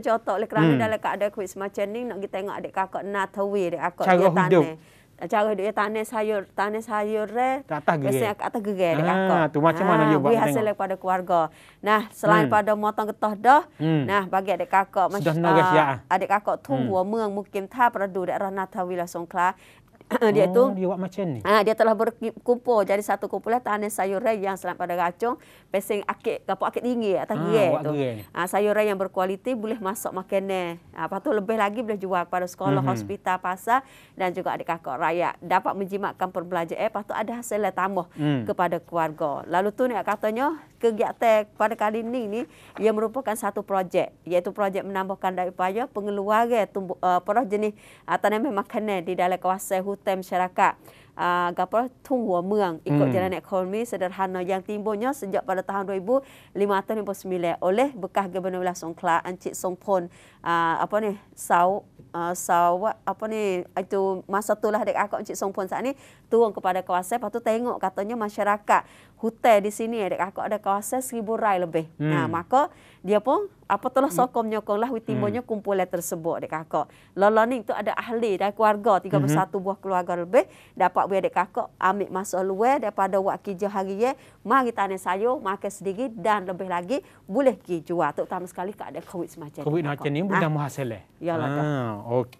kecotok lah kerana hmm. dalam keadaan kuih semacam ni nak kita tengok adik kakak natawi adik kakak cara dia hidup. tanah cara hidup dia tanah sayur tanah sayur re atas gerai biasanya kata gerai adik ah, kakak ah, tu macam ah, mana dia buat tengok hasil daripada keluarga nah selain hmm. pada motong getah dah hmm. nah bagi adik kakak masih ah, ah. uh, adik kakak tunggu hmm. meng mungkin tak perlu daerah natawi lah songkla Uh-uh, dia oh, tu dia buat macam ni. Ha, dia telah berkumpul jadi satu kumpulan tanah sayuran yang selain pada racung, pesing akik, kapok akik tinggi atas ha, ah, gear tu. Ha, ah, sayuran yang berkualiti boleh masuk makanan. Ha, lepas lebih lagi boleh jual pada sekolah, mm-hmm. hospital, pasar dan juga adik kakak rakyat. Dapat menjimatkan perbelanjaan. Eh, lepas ada hasil yang tambah mm. kepada keluarga. Lalu tu nak katanya kegiatan pada kali ini ni ia merupakan satu projek iaitu projek menambahkan daya upaya pengeluaran tumbuh eh, uh, perah jenis uh, tanaman makanan di dalam kawasan hutan masyarakat uh, ah, gapo tunggu meang ikut hmm. jalan ekonomi sederhana yang timbunya sejak pada tahun 2559 oleh bekas gubernur Wilayah Songkla Encik Songpon uh, ah, apa ni Sau Ah, sawat apa ni ah, itu masa itulah dek aku Encik Song pun saat ni tuang kepada kawasan lepas tengok katanya masyarakat hotel di sini dek aku ada kawasan seribu rai lebih. Hmm. Nah, maka dia pun apa telah hmm. sokong menyokong lah timbunya hmm. kumpulan tersebut dekat akak. Lola ni tu ada ahli dan keluarga 31 mm-hmm. buah keluarga lebih dapat buat dek aku ambil masa luar daripada buat kerja hari ye mari tanam sayur makan sendiri dan lebih lagi boleh ki jual terutama sekali kat ada covid semacam ni. Covid macam ni mudah ha? Ya lah. och